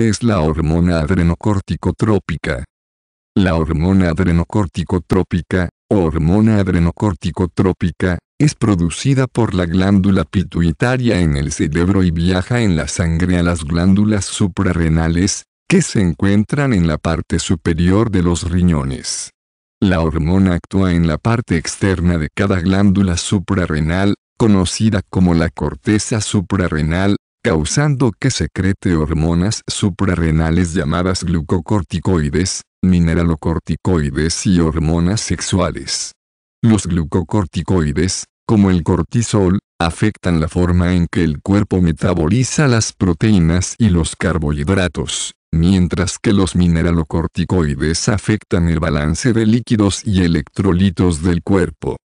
es la hormona adrenocorticotrópica. La hormona adrenocorticotrópica, o hormona adrenocorticotrópica, es producida por la glándula pituitaria en el cerebro y viaja en la sangre a las glándulas suprarrenales, que se encuentran en la parte superior de los riñones. La hormona actúa en la parte externa de cada glándula suprarrenal, conocida como la corteza suprarrenal, causando que secrete hormonas suprarrenales llamadas glucocorticoides, mineralocorticoides y hormonas sexuales. Los glucocorticoides, como el cortisol, afectan la forma en que el cuerpo metaboliza las proteínas y los carbohidratos, mientras que los mineralocorticoides afectan el balance de líquidos y electrolitos del cuerpo.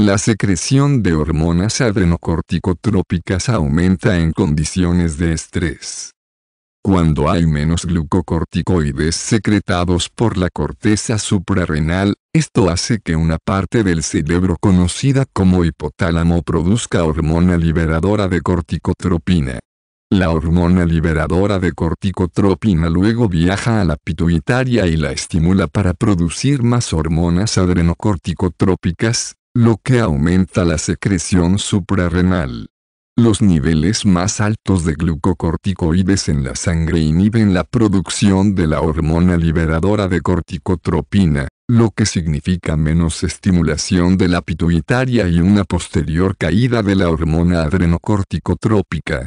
La secreción de hormonas adrenocorticotrópicas aumenta en condiciones de estrés. Cuando hay menos glucocorticoides secretados por la corteza suprarrenal, esto hace que una parte del cerebro conocida como hipotálamo produzca hormona liberadora de corticotropina. La hormona liberadora de corticotropina luego viaja a la pituitaria y la estimula para producir más hormonas adrenocorticotrópicas, lo que aumenta la secreción suprarrenal. Los niveles más altos de glucocorticoides en la sangre inhiben la producción de la hormona liberadora de corticotropina, lo que significa menos estimulación de la pituitaria y una posterior caída de la hormona adrenocorticotrópica.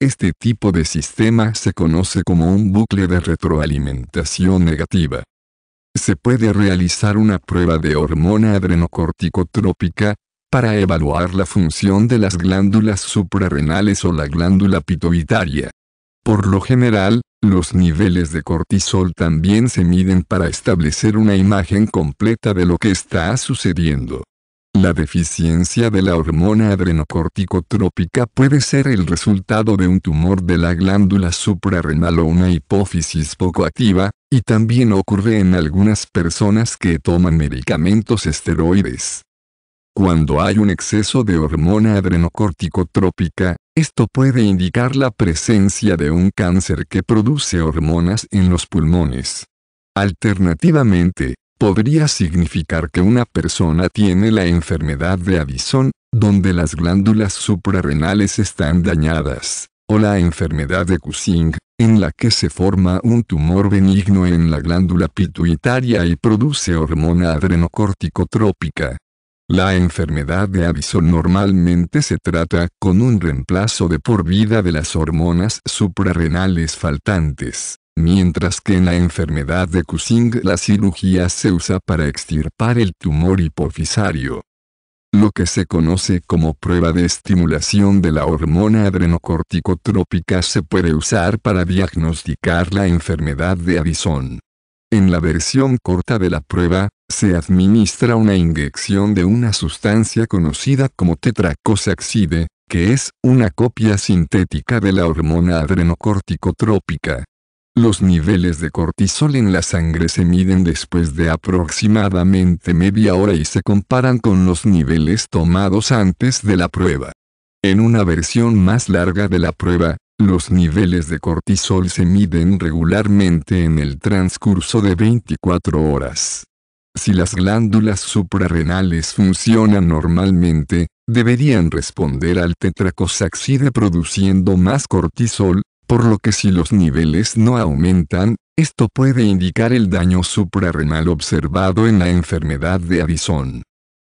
Este tipo de sistema se conoce como un bucle de retroalimentación negativa se puede realizar una prueba de hormona adrenocorticotrópica, para evaluar la función de las glándulas suprarrenales o la glándula pituitaria. Por lo general, los niveles de cortisol también se miden para establecer una imagen completa de lo que está sucediendo. La deficiencia de la hormona adrenocorticotrópica puede ser el resultado de un tumor de la glándula suprarrenal o una hipófisis poco activa, y también ocurre en algunas personas que toman medicamentos esteroides. Cuando hay un exceso de hormona adrenocorticotrópica, esto puede indicar la presencia de un cáncer que produce hormonas en los pulmones. Alternativamente, podría significar que una persona tiene la enfermedad de Addison, donde las glándulas suprarrenales están dañadas o la enfermedad de Cushing, en la que se forma un tumor benigno en la glándula pituitaria y produce hormona adrenocorticotrópica. La enfermedad de Addison normalmente se trata con un reemplazo de por vida de las hormonas suprarrenales faltantes, mientras que en la enfermedad de Cushing la cirugía se usa para extirpar el tumor hipofisario lo que se conoce como prueba de estimulación de la hormona adrenocorticotrópica se puede usar para diagnosticar la enfermedad de Addison. En la versión corta de la prueba, se administra una inyección de una sustancia conocida como tetracosaxide, que es una copia sintética de la hormona adrenocorticotrópica. Los niveles de cortisol en la sangre se miden después de aproximadamente media hora y se comparan con los niveles tomados antes de la prueba. En una versión más larga de la prueba, los niveles de cortisol se miden regularmente en el transcurso de 24 horas. Si las glándulas suprarrenales funcionan normalmente, deberían responder al tetracosaxide produciendo más cortisol, por lo que si los niveles no aumentan, esto puede indicar el daño suprarrenal observado en la enfermedad de Addison.